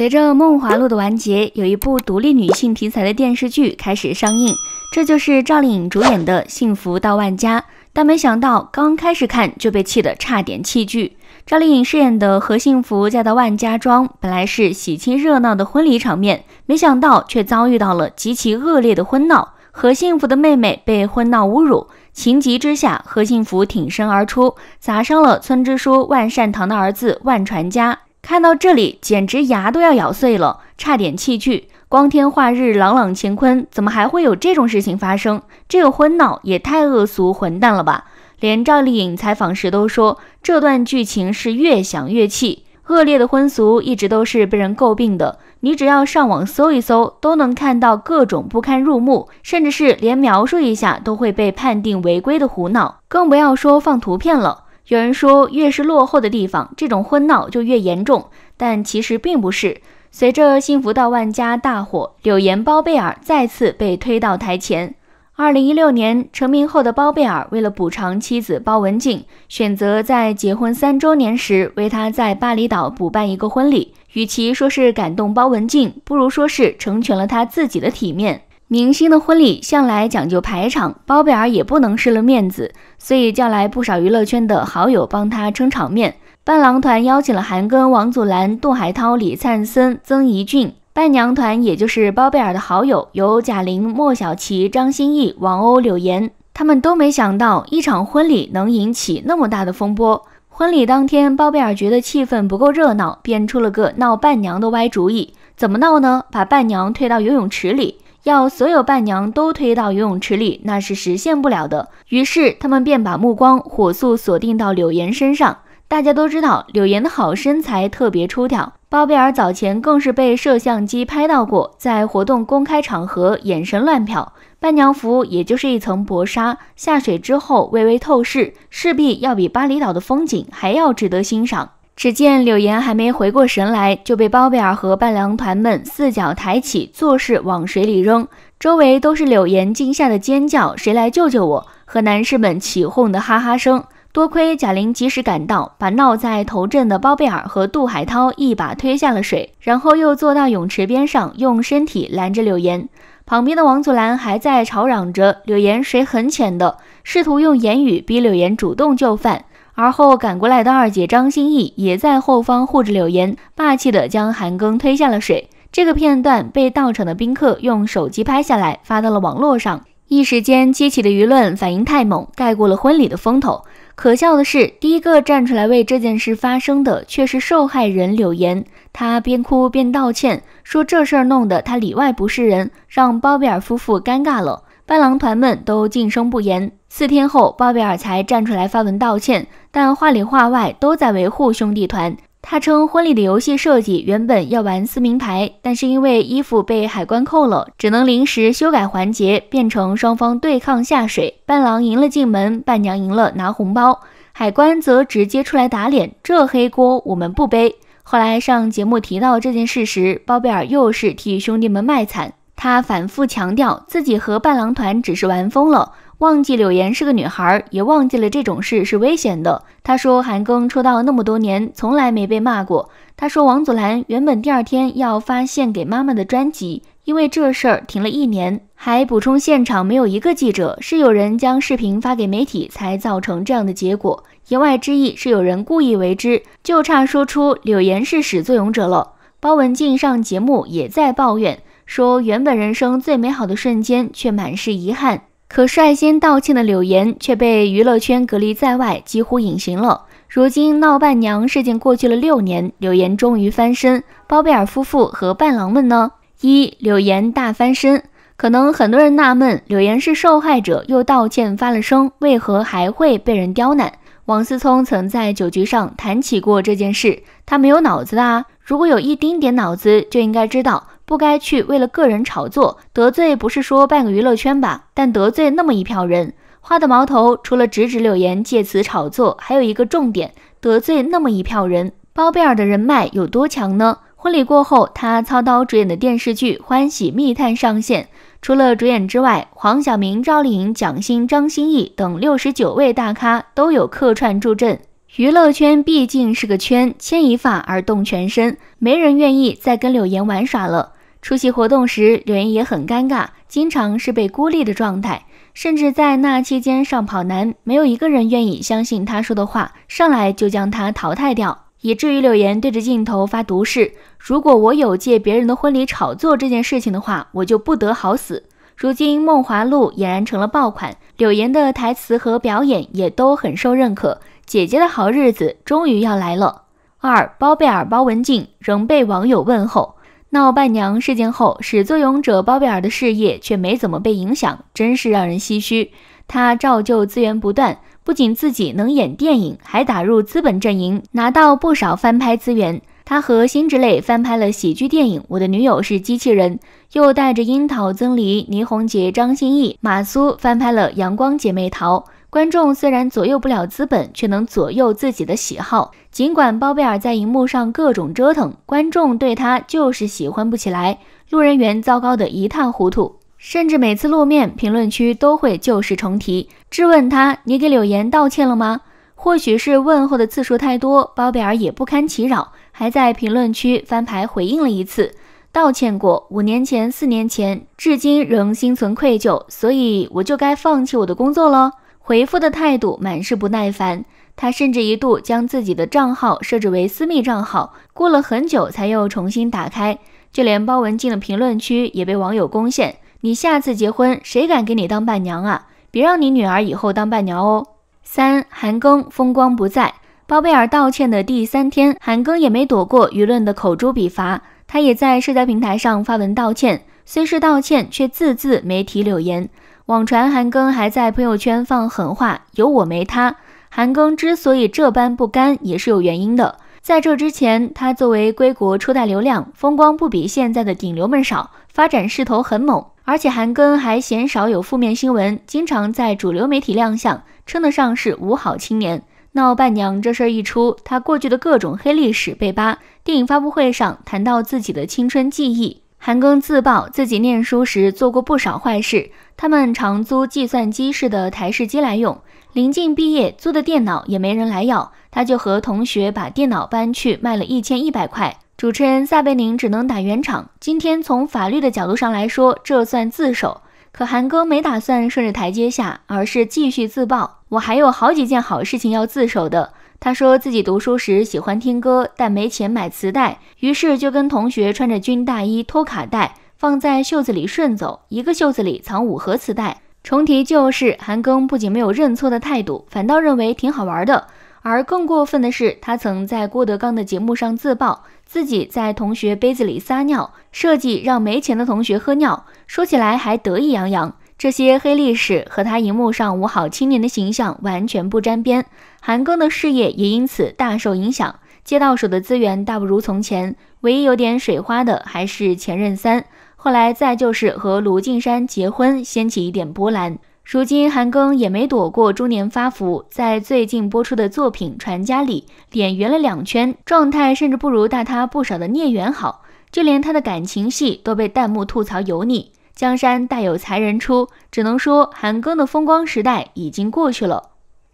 随着《梦华录》的完结，有一部独立女性题材的电视剧开始上映，这就是赵丽颖主演的《幸福到万家》。但没想到，刚开始看就被气得差点弃剧。赵丽颖饰演的何幸福嫁到万家庄，本来是喜庆热闹的婚礼场面，没想到却遭遇到了极其恶劣的婚闹。何幸福的妹妹被婚闹侮辱，情急之下，何幸福挺身而出，砸伤了村支书万善堂的儿子万传家。看到这里，简直牙都要咬碎了，差点气剧。光天化日，朗朗乾坤，怎么还会有这种事情发生？这个婚闹也太恶俗混蛋了吧！连赵丽颖采访时都说，这段剧情是越想越气。恶劣的婚俗一直都是被人诟病的，你只要上网搜一搜，都能看到各种不堪入目，甚至是连描述一下都会被判定违规的胡闹，更不要说放图片了。有人说，越是落后的地方，这种婚闹就越严重，但其实并不是。随着《幸福到万家》大火，柳岩、包贝尔再次被推到台前。二零一六年成名后的包贝尔，为了补偿妻子包文婧，选择在结婚三周年时为她在巴厘岛补办一个婚礼。与其说是感动包文婧，不如说是成全了他自己的体面。明星的婚礼向来讲究排场，包贝尔也不能失了面子，所以叫来不少娱乐圈的好友帮他撑场面。伴郎团邀请了韩庚、王祖蓝、杜海涛、李灿森、曾怡俊；伴娘团也就是包贝尔的好友，有贾玲、莫小琪、张歆艺、王鸥、柳岩。他们都没想到一场婚礼能引起那么大的风波。婚礼当天，包贝尔觉得气氛不够热闹，便出了个闹伴娘的歪主意。怎么闹呢？把伴娘推到游泳池里。要所有伴娘都推到游泳池里，那是实现不了的。于是他们便把目光火速锁定到柳岩身上。大家都知道，柳岩的好身材特别出挑，包贝尔早前更是被摄像机拍到过，在活动公开场合眼神乱瞟。伴娘服也就是一层薄纱，下水之后微微透视，势必要比巴厘岛的风景还要值得欣赏。只见柳岩还没回过神来，就被包贝尔和伴郎团们四脚抬起，作势往水里扔。周围都是柳岩惊吓的尖叫：“谁来救救我！”和男士们起哄的哈哈声。多亏贾玲及时赶到，把闹在头阵的包贝尔和杜海涛一把推下了水，然后又坐到泳池边上，用身体拦着柳岩。旁边的王祖蓝还在吵嚷着：“柳岩，水很浅的。”试图用言语逼柳岩主动就范。而后赶过来的二姐张歆艺也在后方护着柳岩，霸气的将韩庚推下了水。这个片段被到场的宾客用手机拍下来，发到了网络上。一时间激起的舆论反应太猛，盖过了婚礼的风头。可笑的是，第一个站出来为这件事发声的却是受害人柳岩，她边哭边道歉，说这事儿弄得她里外不是人，让包贝尔夫妇尴尬了。伴郎团们都噤声不言。四天后，包贝尔才站出来发文道歉。但话里话外都在维护兄弟团。他称婚礼的游戏设计原本要玩撕名牌，但是因为衣服被海关扣了，只能临时修改环节，变成双方对抗下水，伴郎赢了进门，伴娘赢了拿红包，海关则直接出来打脸。这黑锅我们不背。后来上节目提到这件事时，包贝尔又是替兄弟们卖惨，他反复强调自己和伴郎团只是玩疯了。忘记柳岩是个女孩，也忘记了这种事是危险的。他说，韩庚出道那么多年，从来没被骂过。他说，王祖蓝原本第二天要发献给妈妈的专辑，因为这事儿停了一年。还补充，现场没有一个记者，是有人将视频发给媒体才造成这样的结果。言外之意是有人故意为之，就差说出柳岩是始作俑者了。包文婧上节目也在抱怨，说原本人生最美好的瞬间，却满是遗憾。可率先道歉的柳岩却被娱乐圈隔离在外，几乎隐形了。如今闹伴娘事件过去了六年，柳岩终于翻身。包贝尔夫妇和伴郎们呢？一柳岩大翻身，可能很多人纳闷，柳岩是受害者，又道歉发了声，为何还会被人刁难？王思聪曾在酒局上谈起过这件事，他没有脑子的啊！如果有一丁点脑子，就应该知道。不该去为了个人炒作得罪，不是说半个娱乐圈吧，但得罪那么一票人，花的矛头除了直指柳岩借此炒作，还有一个重点，得罪那么一票人。包贝尔的人脉有多强呢？婚礼过后，他操刀主演的电视剧《欢喜密探》上线，除了主演之外，黄晓明、赵丽颖、蒋欣、张歆艺等六十九位大咖都有客串助阵。娱乐圈毕竟是个圈，牵一发而动全身，没人愿意再跟柳岩玩耍了。出席活动时，柳岩也很尴尬，经常是被孤立的状态，甚至在那期间上跑男，没有一个人愿意相信她说的话，上来就将她淘汰掉，以至于柳岩对着镜头发毒誓：“如果我有借别人的婚礼炒作这件事情的话，我就不得好死。”如今《梦华录》俨然成了爆款，柳岩的台词和表演也都很受认可，姐姐的好日子终于要来了。二包贝尔、包文婧仍被网友问候。闹伴娘事件后，始作俑者包贝尔的事业却没怎么被影响，真是让人唏嘘。他照旧资源不断，不仅自己能演电影，还打入资本阵营，拿到不少翻拍资源。他和辛芷蕾翻拍了喜剧电影《我的女友是机器人》，又带着樱桃、曾黎、倪虹洁、张歆艺、马苏翻拍了《阳光姐妹淘》。观众虽然左右不了资本，却能左右自己的喜好。尽管包贝尔在荧幕上各种折腾，观众对他就是喜欢不起来，路人缘糟糕得一塌糊涂。甚至每次露面，评论区都会旧事重提，质问他：“你给柳岩道歉了吗？”或许是问候的次数太多，包贝尔也不堪其扰，还在评论区翻牌回应了一次：“道歉过，五年前、四年前，至今仍心存愧疚，所以我就该放弃我的工作了。”回复的态度满是不耐烦，他甚至一度将自己的账号设置为私密账号，过了很久才又重新打开。就连包文婧的评论区也被网友攻陷。你下次结婚谁敢给你当伴娘啊？别让你女儿以后当伴娘哦。三韩庚风光不再，包贝尔道歉的第三天，韩庚也没躲过舆论的口诛笔伐。他也在社交平台上发文道歉，虽是道歉，却字字没提柳岩。网传韩庚还在朋友圈放狠话：“有我没他。”韩庚之所以这般不甘，也是有原因的。在这之前，他作为归国初代流量，风光不比现在的顶流们少，发展势头很猛。而且韩庚还鲜少有负面新闻，经常在主流媒体亮相，称得上是五好青年。闹伴娘这事儿一出，他过去的各种黑历史被扒。电影发布会上谈到自己的青春记忆。韩庚自曝自己念书时做过不少坏事，他们常租计算机式的台式机来用。临近毕业，租的电脑也没人来要，他就和同学把电脑搬去卖了一千一百块。主持人撒贝宁只能打圆场。今天从法律的角度上来说，这算自首。可韩庚没打算顺着台阶下，而是继续自曝，我还有好几件好事情要自首的。他说自己读书时喜欢听歌，但没钱买磁带，于是就跟同学穿着军大衣托卡带，放在袖子里顺走，一个袖子里藏五盒磁带。重提旧事，韩庚不仅没有认错的态度，反倒认为挺好玩的。而更过分的是，他曾在郭德纲的节目上自曝自己在同学杯子里撒尿，设计让没钱的同学喝尿，说起来还得意洋洋。这些黑历史和他荧幕上“五好青年”的形象完全不沾边，韩庚的事业也因此大受影响，接到手的资源大不如从前。唯一有点水花的还是前任三，后来再就是和卢靖姗结婚掀起一点波澜。如今韩庚也没躲过中年发福，在最近播出的作品《传家》里，脸圆了两圈，状态甚至不如大他不少的聂远好，就连他的感情戏都被弹幕吐槽油腻。江山代有才人出，只能说韩庚的风光时代已经过去了。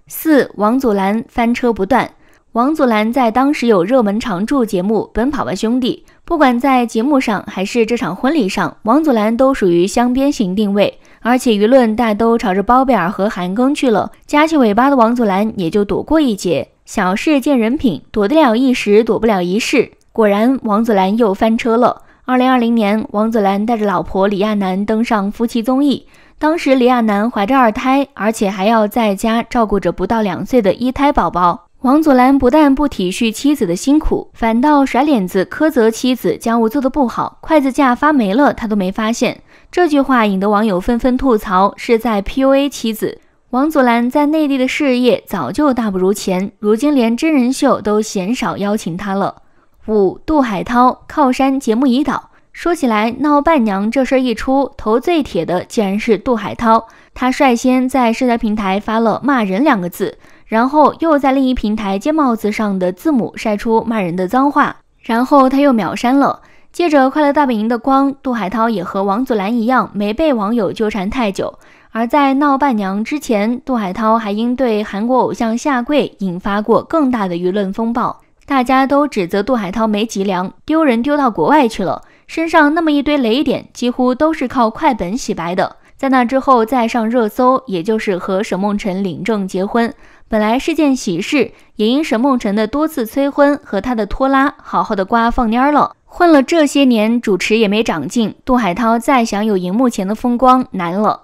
四王祖蓝翻车不断。王祖蓝在当时有热门常驻节目《奔跑吧兄弟》，不管在节目上还是这场婚礼上，王祖蓝都属于香边型定位，而且舆论大都朝着包贝尔和韩庚去了。夹起尾巴的王祖蓝也就躲过一劫。小事见人品，躲得了一时，躲不了一世。果然，王祖蓝又翻车了。二零二零年，王祖蓝带着老婆李亚男登上夫妻综艺。当时李亚男怀着二胎，而且还要在家照顾着不到两岁的一胎宝宝。王祖蓝不但不体恤妻子的辛苦，反倒甩脸子苛责妻子家务做得不好，筷子架发霉了他都没发现。这句话引得网友纷纷吐槽，是在 P U A 妻子。王祖蓝在内地的事业早就大不如前，如今连真人秀都鲜少邀请他了。五杜海涛靠山节目已倒，说起来闹伴娘这事儿一出，头最铁的竟然是杜海涛。他率先在社交平台发了“骂人”两个字，然后又在另一平台接帽子上的字母，晒出骂人的脏话，然后他又秒删了。借着《快乐大本营》的光，杜海涛也和王祖蓝一样，没被网友纠缠太久。而在闹伴娘之前，杜海涛还因对韩国偶像下跪，引发过更大的舆论风暴。大家都指责杜海涛没脊梁，丢人丢到国外去了。身上那么一堆雷点，几乎都是靠快本洗白的。在那之后再上热搜，也就是和沈梦辰领证结婚，本来是件喜事，也因沈梦辰的多次催婚和他的拖拉，好好的瓜放蔫了。混了这些年，主持也没长进，杜海涛再想有荧幕前的风光难了。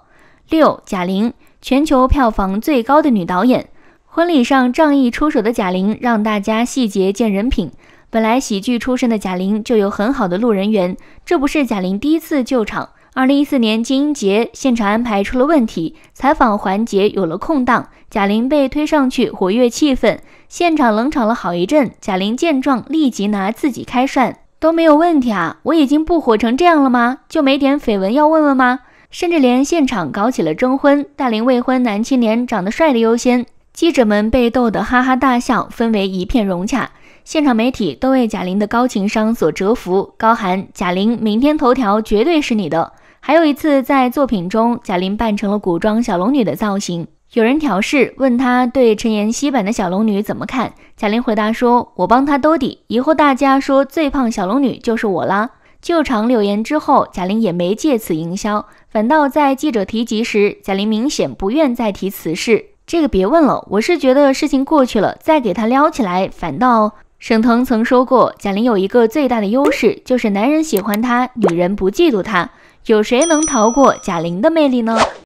六，贾玲，全球票房最高的女导演。婚礼上仗义出手的贾玲，让大家细节见人品。本来喜剧出身的贾玲就有很好的路人缘，这不是贾玲第一次救场。二零一四年金鹰节现场安排出了问题，采访环节有了空档，贾玲被推上去活跃气氛，现场冷场了好一阵。贾玲见状立即拿自己开涮：“都没有问题啊，我已经不火成这样了吗？就没点绯闻要问问吗？甚至连现场搞起了征婚，大龄未婚男青年长得帅的优先。”记者们被逗得哈哈大笑，氛围一片融洽。现场媒体都为贾玲的高情商所折服，高喊：“贾玲，明天头条绝对是你的。”还有一次，在作品中，贾玲扮成了古装小龙女的造型，有人调试问她对陈妍希版的小龙女怎么看，贾玲回答说：“我帮她兜底，以后大家说最胖小龙女就是我啦。”救场柳言之后，贾玲也没借此营销，反倒在记者提及时，贾玲明显不愿再提此事。这个别问了，我是觉得事情过去了，再给他撩起来，反倒。沈腾曾说过，贾玲有一个最大的优势，就是男人喜欢她，女人不嫉妒她。有谁能逃过贾玲的魅力呢？